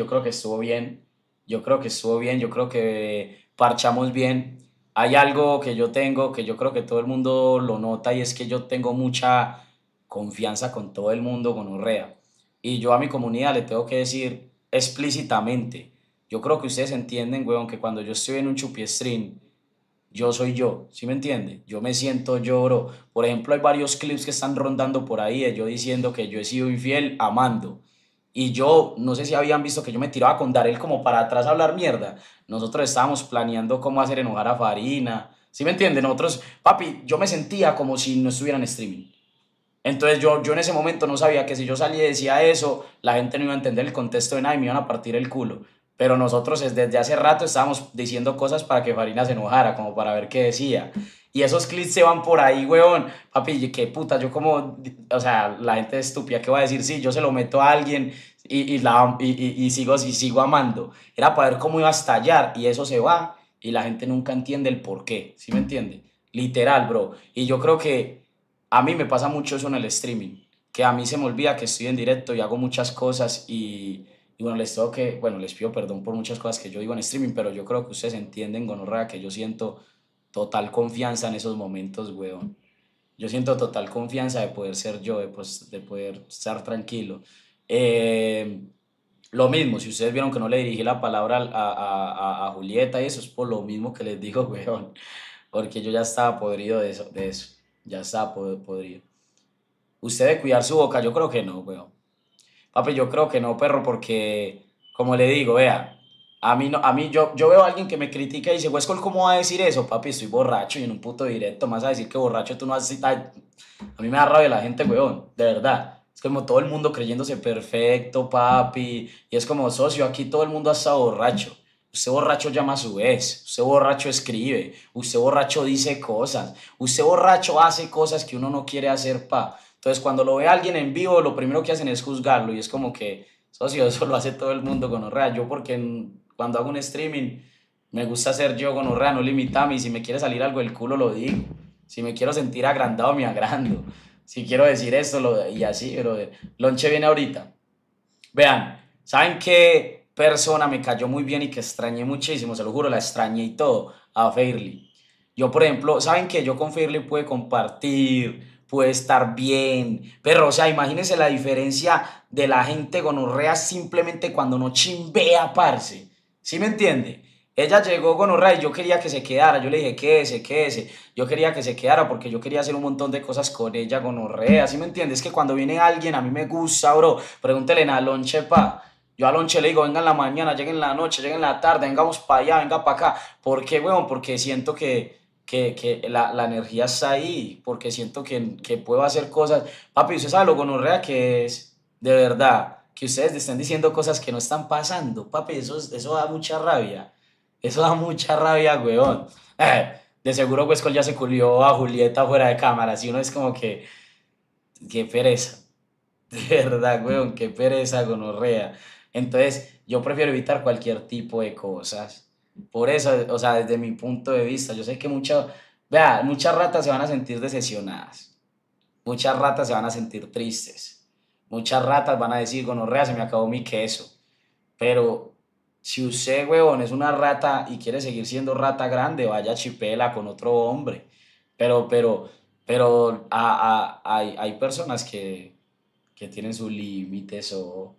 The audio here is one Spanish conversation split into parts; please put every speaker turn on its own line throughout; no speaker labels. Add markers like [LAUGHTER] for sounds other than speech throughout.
yo creo que estuvo bien, yo creo que estuvo bien, yo creo que parchamos bien. Hay algo que yo tengo, que yo creo que todo el mundo lo nota, y es que yo tengo mucha confianza con todo el mundo, con Urrea. Y yo a mi comunidad le tengo que decir explícitamente, yo creo que ustedes entienden, weón, que cuando yo estoy en un stream yo soy yo, ¿sí me entiende? Yo me siento lloro Por ejemplo, hay varios clips que están rondando por ahí de yo diciendo que yo he sido infiel amando y yo, no sé si habían visto que yo me tiraba con Darel como para atrás a hablar mierda. Nosotros estábamos planeando cómo hacer enojar a Farina. ¿Sí me entienden? Nosotros, papi, yo me sentía como si no estuviera en streaming. Entonces yo, yo en ese momento no sabía que si yo salía y decía eso, la gente no iba a entender el contexto de nada y me iban a partir el culo. Pero nosotros desde hace rato estábamos diciendo cosas para que Farina se enojara, como para ver qué decía. Y esos clips se van por ahí, weón. Papi, qué puta, yo como, o sea, la gente estúpida que va a decir, sí, yo se lo meto a alguien y, y la, y, y, sigo, y sigo amando. Era para ver cómo iba a estallar y eso se va y la gente nunca entiende el por qué, ¿sí me entiende? Literal, bro. Y yo creo que a mí me pasa mucho eso en el streaming, que a mí se me olvida que estoy en directo y hago muchas cosas y, bueno, les tengo que, bueno, les pido perdón por muchas cosas que yo digo en streaming, pero yo creo que ustedes entienden, gonorrea, que yo siento total confianza en esos momentos, weón. Yo siento total confianza de poder ser yo, de, pues, de poder estar tranquilo. Eh, lo mismo, si ustedes vieron que no le dirigí la palabra a, Julieta y eso es por lo mismo que les digo, [LAUGHS] weón, porque yo ya estaba podrido de eso, de eso. ya estaba podrido. ¿Usted debe cuidar su boca? Yo creo que no, weón. Papi, yo creo que no, perro, porque, como le digo, vea, a mí, no, a mí yo, yo veo a alguien que me critica y dice, huevón ¿cómo va a decir eso? Papi, estoy borracho y en un puto directo más a decir que borracho tú no haces... A mí me da rabia la gente, weón, de verdad. Es como todo el mundo creyéndose perfecto, papi. Y es como, socio, aquí todo el mundo ha estado borracho. Usted borracho llama a su vez, usted borracho escribe, usted borracho dice cosas, usted borracho hace cosas que uno no quiere hacer, pa. Entonces cuando lo ve a alguien en vivo, lo primero que hacen es juzgarlo y es como que, socio, [LAUGHS] eso lo hace todo el mundo con real, Yo porque cuando hago un streaming, me gusta ser yo con Urrea, no limitame. Y si me quiere salir algo del culo, lo digo. Si me quiero sentir agrandado, me agrando. Si quiero decir esto, lo, y así, pero eh, Lonche viene ahorita. Vean, ¿saben qué persona me cayó muy bien y que extrañé muchísimo? Se lo juro, la extrañé y todo a Fairly. Yo, por ejemplo, ¿saben que Yo con Fairly pude compartir, puede estar bien. Pero, o sea, imagínense la diferencia de la gente gonorrea simplemente cuando no chimbea, parce. ¿Sí me entiende? Ella llegó con y yo quería que se quedara. Yo le dije, quédese, ese Yo quería que se quedara porque yo quería hacer un montón de cosas con ella, con Orrea. ¿Sí me entiendes? Es que cuando viene alguien, a mí me gusta, bro. Pregúntele a Lonche, pa. Yo a Alonche le digo, venga en la mañana, lleguen en la noche, lleguen en la tarde, vengamos para allá, venga para acá. ¿Por qué, weón? Porque siento que, que, que la, la, energía está ahí. Porque siento que, que puedo hacer cosas. Papi, usted sabe lo gonorrea que es. De verdad que ustedes le estén diciendo cosas que no están pasando. Papi, eso, eso da mucha rabia. Eso da mucha rabia, weón. Eh, de seguro Huesco ya se culió a Julieta fuera de cámara. Si uno es como que. Qué pereza. [LAUGHS] De verdad, weón, qué pereza, gonorrea. Entonces, yo prefiero evitar cualquier tipo de cosas. Por eso, o sea, desde mi punto de vista, yo sé que vea, muchas ratas se van a sentir decepcionadas. Muchas ratas se van a sentir tristes Muchas ratas van a decir, gonorrea, se me acabó mi queso. Pero si usted, huevón, es una rata y quiere seguir siendo rata grande, vaya chipela con otro hombre. Pero, pero, pero hay, personas que, que tienen sus límites o...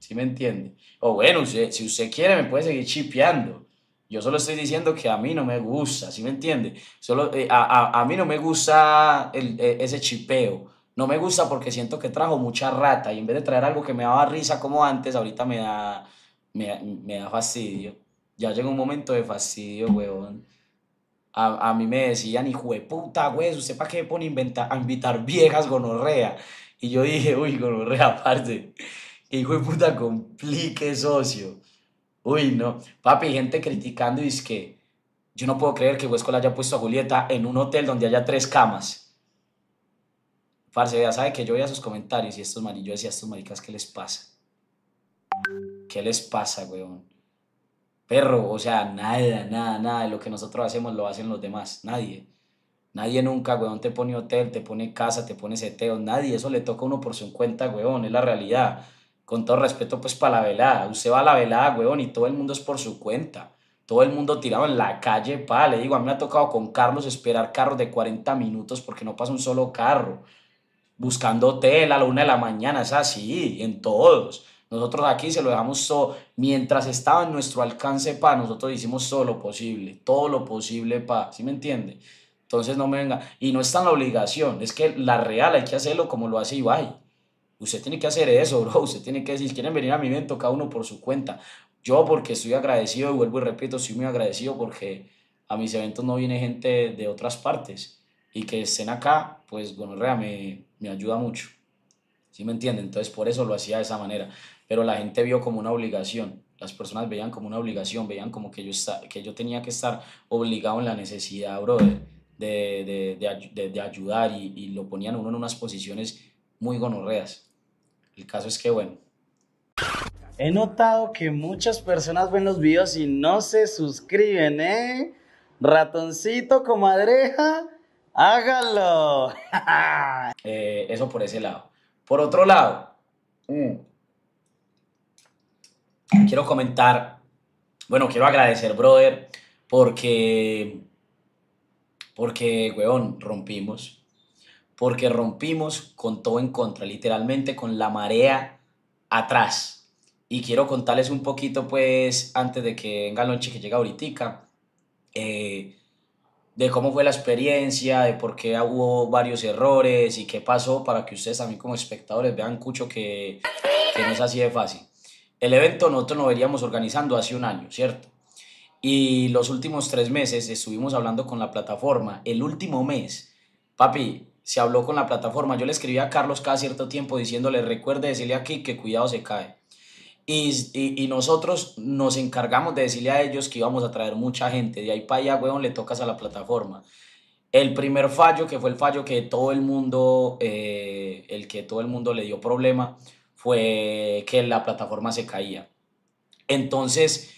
¿Sí me entiende? O bueno, si usted quiere me puede seguir chipeando. Yo solo estoy diciendo que a mí no me gusta, ¿sí me entiende? Solo, eh, a, mí no me gusta eh, ese chipeo. No me gusta porque siento que trajo mucha rata y en vez de traer algo que me daba risa como antes, ahorita me da, me, da fastidio. Ya llegó un momento de fastidio, weón. A, mí me decían, hijo de puta, weón, ¿usted para qué pone inventa, a invitar viejas gonorrea? Y yo dije, uy, gonorrea, aparte, hijo de puta complique, socio. Uy, no. Papi, gente criticando y es que yo no puedo creer que Huesco le haya puesto a Julieta en un hotel donde haya tres camas. Parce, ya sabe que yo veía sus comentarios y estos marillos decía, estos maricas, ¿qué les pasa? ¿Qué les pasa, weón? Perro, o sea, nada, nada, nada de lo que nosotros hacemos lo hacen los demás, nadie. Nadie nunca, weón, te pone hotel, te pone casa, te pone seteo, nadie, eso le toca uno por su cuenta, weón, es la realidad. Con todo respeto, pues, para la velada. Usted va a la velada, weón, y todo el mundo es por su cuenta todo el mundo tirado en la calle, pa, le digo, a mí me ha tocado con Carlos esperar carros de 40 minutos porque no pasa un solo carro buscando hotel a la una de la mañana, es así, en todos. Nosotros aquí se lo dejamos todo. Mientras estaba en nuestro alcance, pa, nosotros hicimos todo lo posible, todo lo posible, pa, ¿sí me entiende? Entonces no me venga. Y no es tan la obligación, es que la real hay que hacerlo como lo hace Ibai. Usted tiene que hacer eso, bro. Usted tiene que decir, quieren venir a mi evento, cada uno por su cuenta. Yo porque estoy agradecido, y vuelvo y repito, estoy muy agradecido porque a mis eventos no viene gente de otras partes. Y que estén acá, pues, bueno, rea, me, me ayuda mucho. ¿Sí me entienden? Entonces por eso lo hacía de esa manera. Pero la gente vio como una obligación. Las personas veían como una obligación, veían como que yo, que yo tenía que estar obligado en la necesidad, brother, de, ayudar y, y, lo ponían uno en unas posiciones muy gonorreas. El caso es que, bueno. He notado que muchas personas ven los videos y no se suscriben, ¿eh? Ratoncito, comadreja ¡Hágalo! [LAUGHS] Eh, eso por ese lado. Por otro lado, mm, quiero comentar, bueno, quiero agradecer, brother, porque, porque, weón, rompimos. Porque rompimos con todo en contra, literalmente con la marea atrás. Y quiero contarles un poquito, pues, antes de que venga noche que llega ahorita. Eh, de cómo fue la experiencia, de por qué hubo varios errores y qué pasó, para que ustedes también como espectadores vean cucho que, que no es así de fácil. El evento nosotros lo veríamos organizando hace un año, ¿cierto? Y los últimos tres meses estuvimos hablando con la plataforma. El último mes, papi, se habló con la plataforma. Yo le escribí a Carlos cada cierto tiempo diciéndole, recuerde decirle aquí que cuidado se cae. Y, nosotros nos encargamos de decirle a ellos que íbamos a traer mucha gente. De ahí para allá, weón, le tocas a la plataforma. El primer fallo, que fue el fallo que todo el mundo, eh, el que todo el mundo le dio problema, fue que la plataforma se caía. Entonces,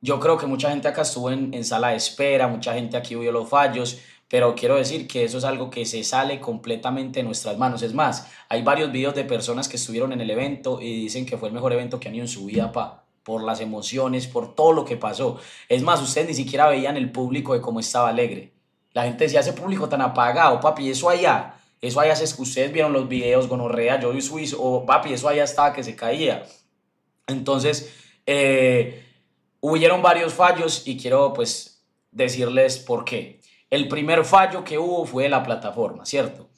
yo creo que mucha gente acá estuvo en, en sala de espera, mucha gente aquí vio los fallos, pero quiero decir que eso es algo que se sale completamente de nuestras manos. Es más, hay varios videos de personas que estuvieron en el evento y dicen que fue el mejor evento que han ido en su vida, pa, por las emociones, por todo lo que pasó. Es más, ustedes ni siquiera veían el público de cómo estaba alegre. La gente decía, ese público tan apagado, papi, eso allá, eso allá se ustedes vieron los videos, gonorrea, yo y o papi, eso allá estaba que se caía. Entonces, eh, hubieron varios fallos y quiero pues decirles por qué. El primer fallo que hubo fue la plataforma, ¿cierto?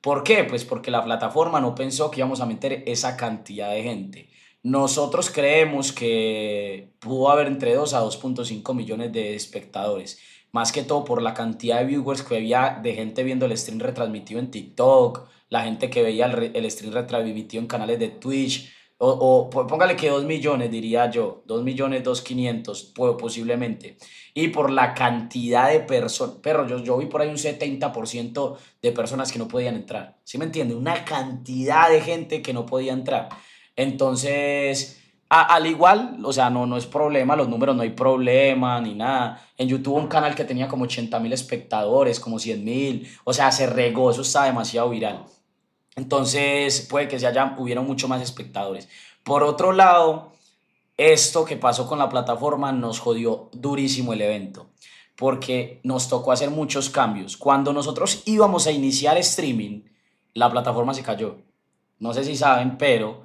¿Por qué? Pues porque la plataforma no pensó que íbamos a meter esa cantidad de gente. Nosotros creemos que pudo haber entre 2 a 2.5 millones de espectadores. Más que todo por la cantidad de viewers que había de gente viendo el stream retransmitido en TikTok, la gente que veía el, el stream retransmitido en canales de Twitch, o, o póngale que 2 millones, diría yo, 2 millones, 2.500, puedo posiblemente. Y por la cantidad de personas, pero yo, yo vi por ahí un 70% de personas que no podían entrar, ¿sí me entiende? Una cantidad de gente que no podía entrar. Entonces, al igual, o sea, no, no es problema, los números no hay problema ni nada. En YouTube un canal que tenía como 80 mil espectadores, como 100 mil, o sea, se regó, eso está demasiado viral. Entonces puede que se hayan hubieron mucho más espectadores. Por otro lado, esto que pasó con la plataforma nos jodió durísimo el evento porque nos tocó hacer muchos cambios. Cuando nosotros íbamos a iniciar streaming, la plataforma se cayó. No sé si saben, pero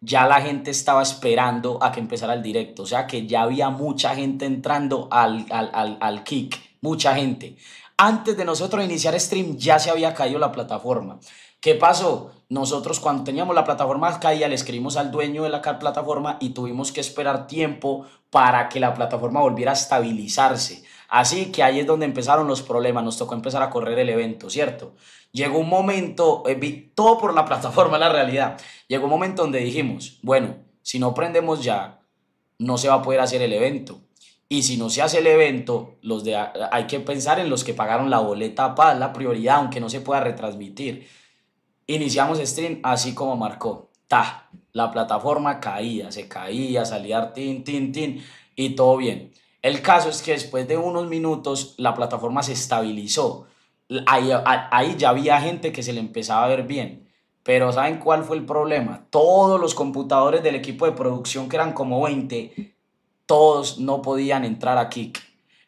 ya la gente estaba esperando a que empezara el directo. O sea que ya había mucha gente entrando al, al, al kick. Mucha gente. Antes de nosotros iniciar stream ya se había caído la plataforma. ¿Qué pasó? Nosotros cuando teníamos la plataforma caída, le escribimos al dueño de la plataforma y tuvimos que esperar tiempo para que la plataforma volviera a estabilizarse. Así que ahí es donde empezaron los problemas, nos tocó empezar a correr el evento, ¿cierto? Llegó un momento, eh, todo por la [LAUGHS] plataforma, la realidad, llegó un momento donde dijimos, bueno, si no prendemos ya, no se va a poder hacer el evento. Y si no se hace el evento, los hay que pensar en los que pagaron la boleta para la prioridad, aunque no se pueda retransmitir. Iniciamos stream así como marcó. Ta, la plataforma caía, se caía, salía tin, tin, tin y todo bien. El caso es que después de unos minutos la plataforma se estabilizó. Ahí, ahí, ya había gente que se le empezaba a ver bien. Pero ¿saben cuál fue el problema? Todos los computadores del equipo de producción, que eran como 20, todos no podían entrar a Kik.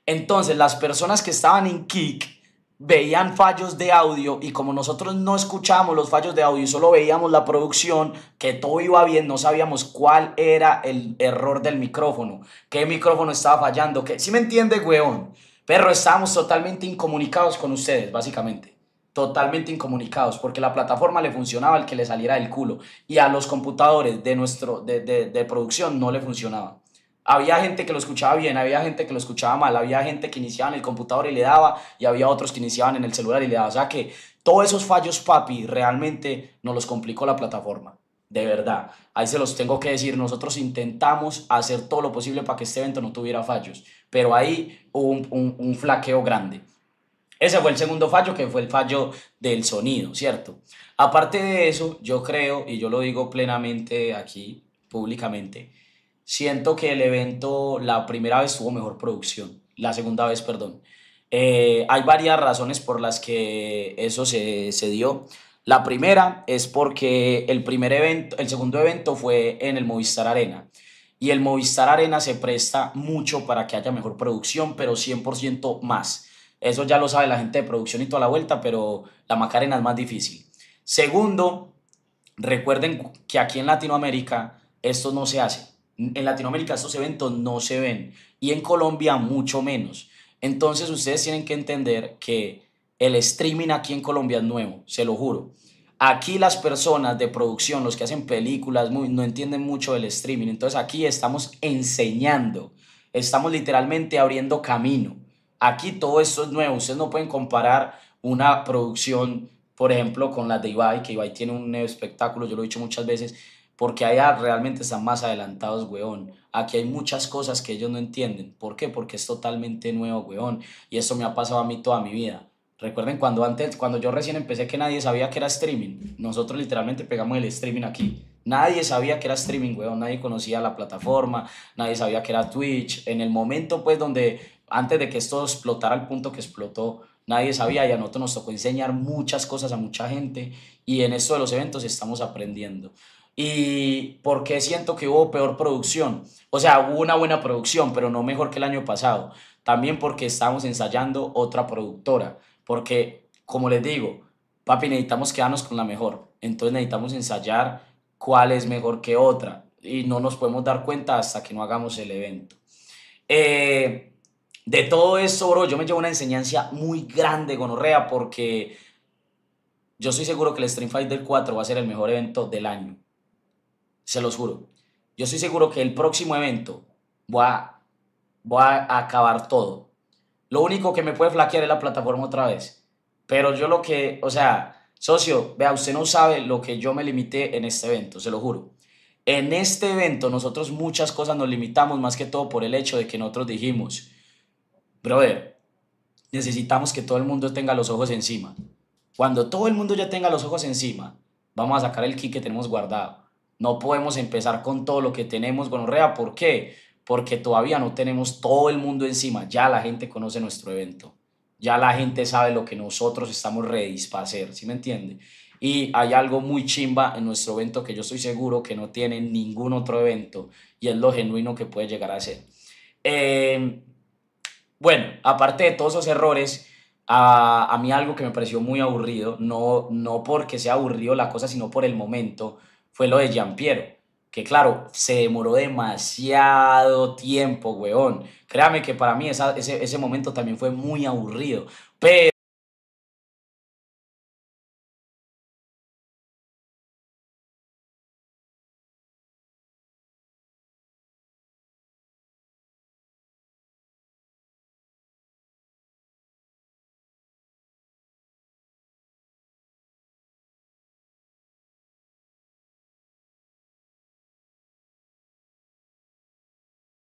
Entonces las personas que estaban en Kik veían fallos de audio y como nosotros no escuchábamos los fallos de audio, solo veíamos la producción, que todo iba bien, no sabíamos cuál era el error del micrófono, qué micrófono estaba fallando, que si me entiendes weón. Pero estábamos totalmente incomunicados con ustedes, básicamente. Totalmente incomunicados, porque la plataforma le funcionaba al que le saliera del culo y a los computadores de, nuestro, de, de, de producción no le funcionaba. Había gente que lo escuchaba bien, había gente que lo escuchaba mal, había gente que iniciaba en el computador y le daba, y había otros que iniciaban en el celular y le daba. O sea que todos esos fallos, papi, realmente nos los complicó la plataforma. De verdad, ahí se los tengo que decir, nosotros intentamos hacer todo lo posible para que este evento no tuviera fallos, pero ahí hubo un, un flaqueo grande. Ese fue el segundo fallo, que fue el fallo del sonido, ¿cierto? Aparte de eso, yo creo, y yo lo digo plenamente aquí, públicamente, siento que el evento la primera vez tuvo mejor producción, la segunda vez, perdón. Eh, hay varias razones por las que eso se, se, dio. La primera es porque el primer evento, el segundo evento fue en el Movistar Arena. Y el Movistar Arena se presta mucho para que haya mejor producción, pero 100% más. Eso ya lo sabe la gente de producción y toda la vuelta, pero la Macarena es más difícil. Segundo, recuerden que aquí en Latinoamérica esto no se hace en Latinoamérica estos eventos no se ven y en Colombia mucho menos. Entonces ustedes tienen que entender que el streaming aquí en Colombia es nuevo, se lo juro. Aquí las personas de producción, los que hacen películas, no entienden mucho del streaming. Entonces aquí estamos enseñando, estamos literalmente abriendo camino. Aquí todo esto es nuevo. Ustedes no pueden comparar una producción, por ejemplo, con la de Ibai, que Ibai tiene un espectáculo, yo lo he dicho muchas veces, porque allá realmente están más adelantados, weón. Aquí hay muchas cosas que ellos no entienden. ¿Por qué? Porque es totalmente nuevo, weón. Y eso me ha pasado a mí toda mi vida. Recuerden cuando antes, cuando yo recién empecé que nadie sabía que era streaming. Nosotros literalmente pegamos el streaming aquí. Nadie sabía que era streaming, weón. Nadie conocía la plataforma. Nadie sabía que era Twitch. En el momento, pues, donde antes de que esto explotara al punto que explotó, nadie sabía y a nosotros nos tocó enseñar muchas cosas a mucha gente. Y en esto de los eventos estamos aprendiendo y porque siento que hubo peor producción. O sea, hubo una buena producción, pero no mejor que el año pasado. También porque estamos ensayando otra productora. Porque, como les digo, papi, necesitamos quedarnos con la mejor. Entonces necesitamos ensayar cuál es mejor que otra. Y no nos podemos dar cuenta hasta que no hagamos el evento. Eh, de todo eso, bro, yo me llevo una enseñanza muy grande, gonorrea, porque yo estoy seguro que el Stream Fighter del 4 va a ser el mejor evento del año. Se los juro. Yo estoy seguro que el próximo evento va a, a acabar todo. Lo único que me puede flaquear es la plataforma otra vez. Pero yo lo que, o sea, socio, vea, usted no sabe lo que yo me limité en este evento, se lo juro. En este evento nosotros muchas cosas nos limitamos, más que todo por el hecho de que nosotros dijimos, brother, necesitamos que todo el mundo tenga los ojos encima. Cuando todo el mundo ya tenga los ojos encima, vamos a sacar el kit que tenemos guardado. No podemos empezar con todo lo que tenemos Rea, ¿Por qué? Porque todavía no tenemos todo el mundo encima. Ya la gente conoce nuestro evento. Ya la gente sabe lo que nosotros estamos ready para hacer. ¿Sí me entiende? Y hay algo muy chimba en nuestro evento que yo estoy seguro que no tiene ningún otro evento y es lo genuino que puede llegar a ser. Em, bueno, aparte de todos esos errores, a, mí algo que me pareció muy aburrido, no, no porque sea aburrido la cosa, sino por el momento, fue lo de Piero, Que claro, se demoró demasiado tiempo, weón. Créame que para mí ese, ese momento también fue muy aburrido. Pero.